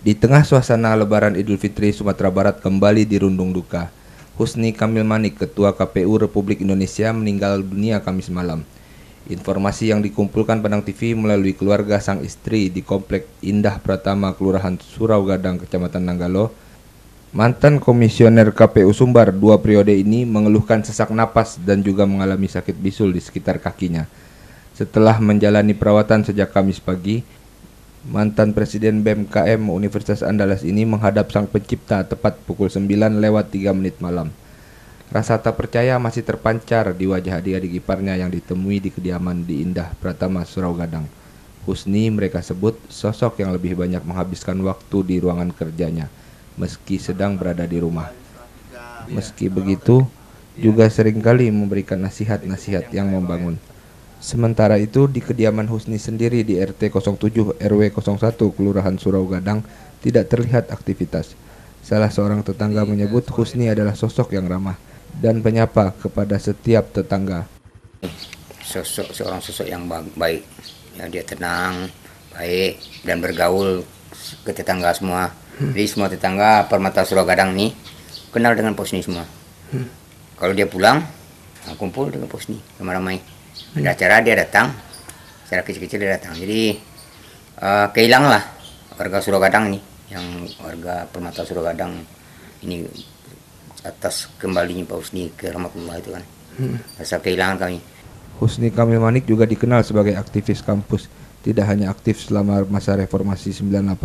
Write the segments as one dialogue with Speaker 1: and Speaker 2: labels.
Speaker 1: Di tengah suasana Lebaran Idul Fitri, Sumatera Barat kembali dirundung duka. Husni Kamil Manik, Ketua KPU Republik Indonesia, meninggal dunia Kamis malam. Informasi yang dikumpulkan Padang TV melalui keluarga sang istri di Komplek Indah Pratama, Kelurahan Surau Gadang, Kecamatan Nanggalo, mantan komisioner KPU Sumbar dua periode ini mengeluhkan sesak napas dan juga mengalami sakit bisul di sekitar kakinya. Setelah menjalani perawatan sejak Kamis pagi, Mantan Presiden BMKM Universitas Andalas ini menghadap sang pencipta tepat pukul 9 lewat 3 menit malam. Rasa tak percaya masih terpancar di wajah adik-adik iparnya yang ditemui di kediaman di Indah Pratama Surau Gadang. Husni mereka sebut sosok yang lebih banyak menghabiskan waktu di ruangan kerjanya, meski sedang berada di rumah. Meski begitu, juga seringkali memberikan nasihat-nasihat yang membangun. Sementara itu di kediaman Husni sendiri di RT 07 RW 01 Kelurahan Surau Gadang tidak terlihat aktivitas. Salah seorang tetangga menyebut Husni adalah sosok yang ramah dan penyapa kepada setiap tetangga.
Speaker 2: Sosok seorang sosok yang baik, ya, dia tenang, baik dan bergaul ke tetangga semua. Jadi semua tetangga Permata Surau Gadang nih kenal dengan Husni semua. Hmm. Kalau dia pulang, ah, kumpul dengan Husni ramai-ramai benda acara dia datang secara kecil-kecil dia datang jadi uh, eh, kehilangan lah warga Gadang ini yang warga Permata Gadang ini atas kembalinya Pak Husni ke rahmatullah itu kan hmm. rasa kehilangan kami
Speaker 1: Husni Kamil Manik juga dikenal sebagai aktivis kampus tidak hanya aktif selama masa reformasi 98,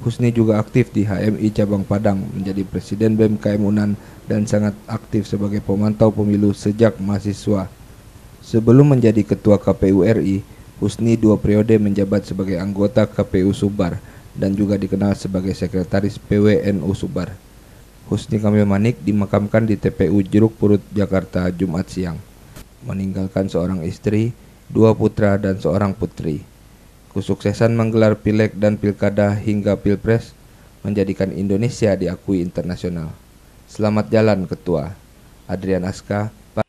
Speaker 1: Husni juga aktif di HMI Cabang Padang, menjadi presiden BMKM Unan dan sangat aktif sebagai pemantau pemilu sejak mahasiswa. Sebelum menjadi ketua KPU RI, Husni dua periode menjabat sebagai anggota KPU Subar dan juga dikenal sebagai sekretaris PWNU Subar. Husni Kamil Manik dimakamkan di TPU Jeruk Purut, Jakarta, Jumat siang. Meninggalkan seorang istri, dua putra, dan seorang putri. Kesuksesan menggelar pileg dan pilkada hingga pilpres menjadikan Indonesia diakui internasional. Selamat jalan, Ketua. Adrian Aska,